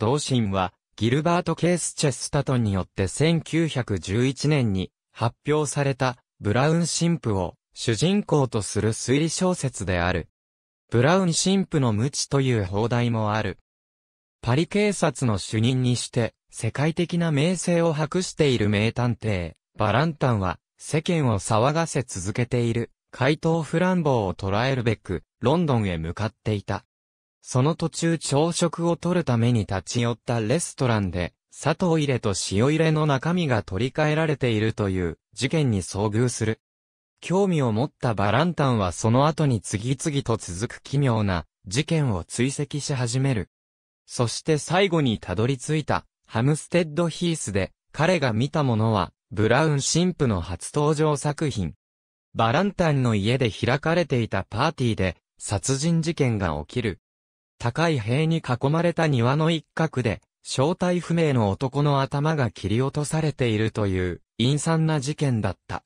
同心は、ギルバート・ケース・チェスタトンによって1911年に発表されたブラウン神父を主人公とする推理小説である。ブラウン神父の無知という放題もある。パリ警察の主任にして世界的な名声を博している名探偵、バランタンは世間を騒がせ続けている怪盗フランボーを捕らえるべくロンドンへ向かっていた。その途中朝食をとるために立ち寄ったレストランで、砂糖入れと塩入れの中身が取り替えられているという事件に遭遇する。興味を持ったバランタンはその後に次々と続く奇妙な事件を追跡し始める。そして最後にたどり着いたハムステッドヒースで彼が見たものはブラウン神父の初登場作品。バランタンの家で開かれていたパーティーで殺人事件が起きる。高い塀に囲まれた庭の一角で、正体不明の男の頭が切り落とされているという、陰惨な事件だった。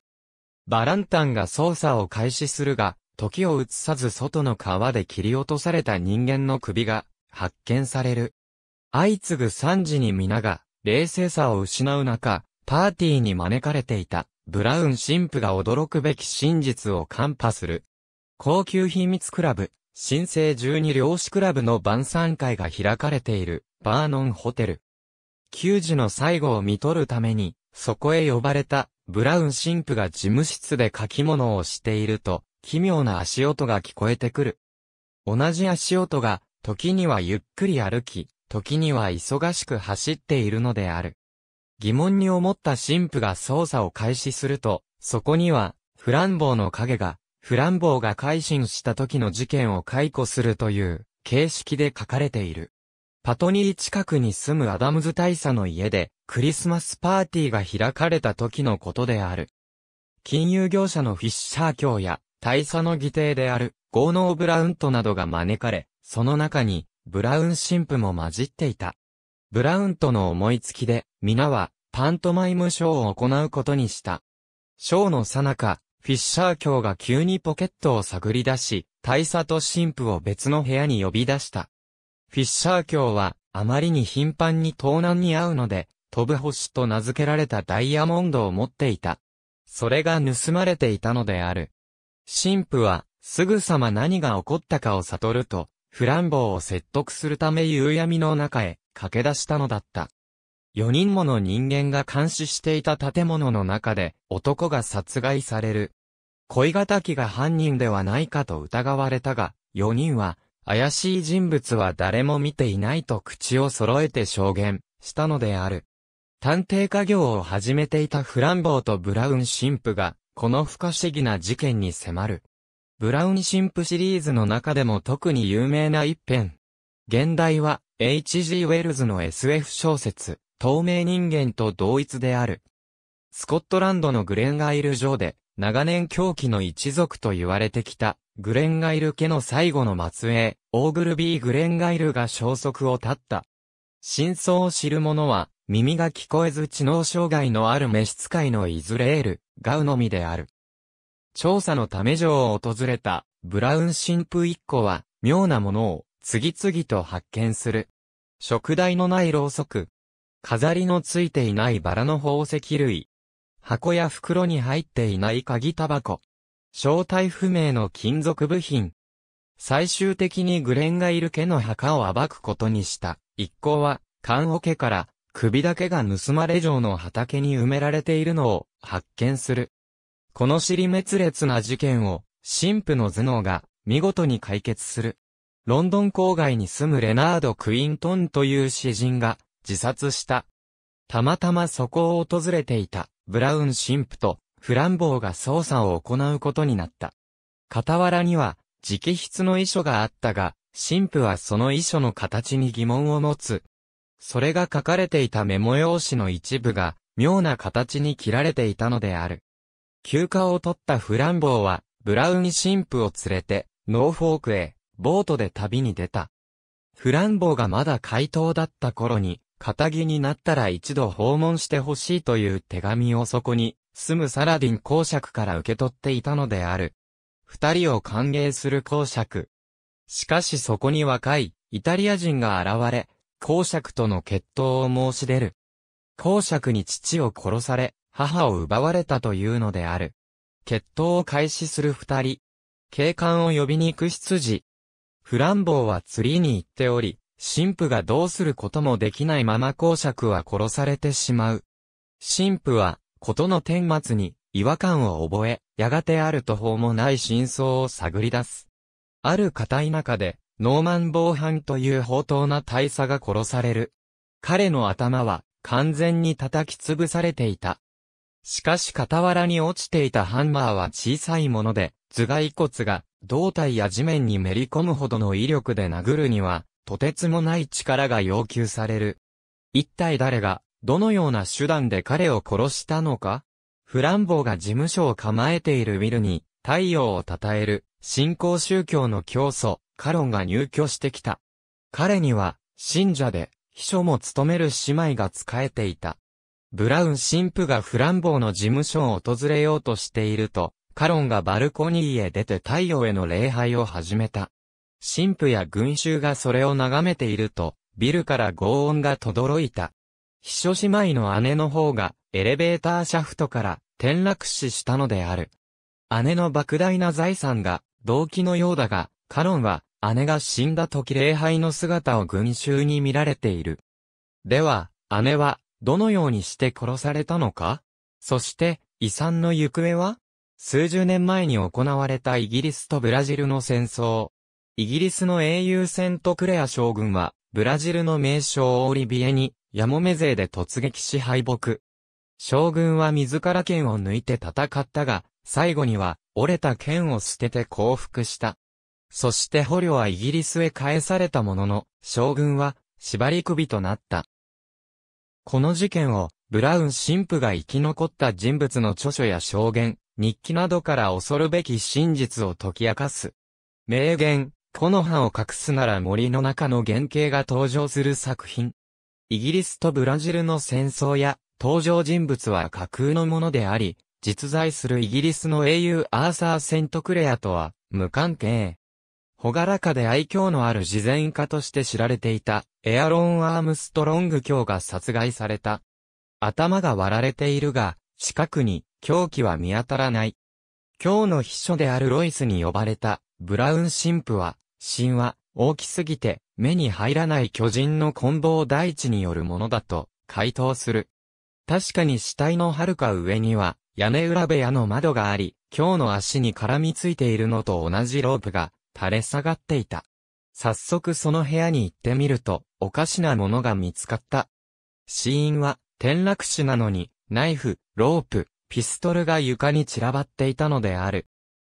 バランタンが捜査を開始するが、時を移さず外の川で切り落とされた人間の首が発見される。相次ぐ惨事に皆が冷静さを失う中、パーティーに招かれていたブラウン神父が驚くべき真実を看破する。高級秘密クラブ新生12漁師クラブの晩餐会が開かれている、バーノンホテル。給仕の最後を見取るために、そこへ呼ばれた、ブラウン神父が事務室で書き物をしていると、奇妙な足音が聞こえてくる。同じ足音が、時にはゆっくり歩き、時には忙しく走っているのである。疑問に思った神父が操作を開始すると、そこには、フランボーの影が、フランボーが改心した時の事件を解雇するという形式で書かれている。パトニー近くに住むアダムズ大佐の家でクリスマスパーティーが開かれた時のことである。金融業者のフィッシャー教や大佐の議定であるゴーノー・ブラウントなどが招かれ、その中にブラウン神父も混じっていた。ブラウントの思いつきで皆はパントマイムショーを行うことにした。ショーのさなか、フィッシャー卿が急にポケットを探り出し、大佐と神父を別の部屋に呼び出した。フィッシャー卿は、あまりに頻繁に盗難に遭うので、飛ぶ星と名付けられたダイヤモンドを持っていた。それが盗まれていたのである。神父は、すぐさま何が起こったかを悟ると、フランボーを説得するため夕闇の中へ駆け出したのだった。4人もの人間が監視していた建物の中で男が殺害される。恋敵が犯人ではないかと疑われたが、4人は、怪しい人物は誰も見ていないと口を揃えて証言したのである。探偵家業を始めていたフランボーとブラウン神父が、この不可思議な事件に迫る。ブラウン神父シリーズの中でも特に有名な一編。現代は、H.G. ウェルズの SF 小説、透明人間と同一である。スコットランドのグレンガイル城で、長年狂気の一族と言われてきた、グレンガイル家の最後の末裔、オーグルビー・グレンガイルが消息を絶った。真相を知る者は、耳が聞こえず知能障害のある召使いのイズレール、ガウのみである。調査のため城を訪れた、ブラウン神父一個は、妙なものを、次々と発見する。食台のないろうそく、飾りのついていないバラの宝石類。箱や袋に入っていない鍵タバコ。正体不明の金属部品。最終的にグレンがいる家の墓を暴くことにした。一行は、缶桶から首だけが盗まれ城の畑に埋められているのを発見する。この尻滅裂な事件を、神父の頭脳が見事に解決する。ロンドン郊外に住むレナード・クイントンという詩人が、自殺した。たまたまそこを訪れていた、ブラウン神父と、フランボーが捜査を行うことになった。傍らには、直筆の遺書があったが、神父はその遺書の形に疑問を持つ。それが書かれていたメモ用紙の一部が、妙な形に切られていたのである。休暇を取ったフランボーは、ブラウン神父を連れて、ノーフォークへ、ボートで旅に出た。フランボーがまだ回答だった頃に、仇になったら一度訪問してほしいという手紙をそこに、住むサラディン公爵から受け取っていたのである。二人を歓迎する公爵。しかしそこに若い、イタリア人が現れ、公爵との決闘を申し出る。公爵に父を殺され、母を奪われたというのである。決闘を開始する二人。警官を呼びに行く羊。フランボーは釣りに行っており、神父がどうすることもできないまま公爵は殺されてしまう。神父は、ことの顛末に違和感を覚え、やがてある途方もない真相を探り出す。ある固い中で、ノーマン防犯という宝刀な大佐が殺される。彼の頭は完全に叩き潰されていた。しかし傍らに落ちていたハンマーは小さいもので、頭蓋骨が胴体や地面にめり込むほどの威力で殴るにはとてつもない力が要求される。一体誰が、どのような手段で彼を殺したのかフランボーが事務所を構えているウィルに、太陽を称える、新興宗教の教祖、カロンが入居してきた。彼には、信者で、秘書も務める姉妹が仕えていた。ブラウン神父がフランボーの事務所を訪れようとしていると、カロンがバルコニーへ出て太陽への礼拝を始めた。神父や群衆がそれを眺めていると、ビルから轟音が轟いた。秘書姉妹の姉の方が、エレベーターシャフトから転落死したのである。姉の莫大な財産が、動機のようだが、カロンは、姉が死んだ時礼拝の姿を群衆に見られている。では、姉は、どのようにして殺されたのかそして、遺産の行方は数十年前に行われたイギリスとブラジルの戦争、イギリスの英雄セントクレア将軍は、ブラジルの名将オーリビエに、ヤモメ勢で突撃し敗北。将軍は自ら剣を抜いて戦ったが、最後には、折れた剣を捨てて降伏した。そして捕虜はイギリスへ返されたものの、将軍は、縛り首となった。この事件を、ブラウン神父が生き残った人物の著書や証言、日記などから恐るべき真実を解き明かす。名言、木の葉を隠すなら森の中の原型が登場する作品。イギリスとブラジルの戦争や登場人物は架空のものであり、実在するイギリスの英雄アーサー・セントクレアとは無関係。ほがらかで愛嬌のある事前家として知られていたエアロン・アームストロング卿が殺害された。頭が割られているが、近くに凶器は見当たらない。今日の秘書であるロイスに呼ばれた、ブラウン神父は、神は、大きすぎて、目に入らない巨人の棍棒大地によるものだと、回答する。確かに死体の遥か上には、屋根裏部屋の窓があり、今日の足に絡みついているのと同じロープが、垂れ下がっていた。早速その部屋に行ってみると、おかしなものが見つかった。死因は、転落死なのに、ナイフ、ロープ、ピストルが床に散らばっていたのである。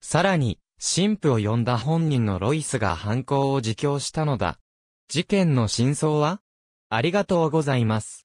さらに、神父を呼んだ本人のロイスが犯行を自供したのだ。事件の真相はありがとうございます。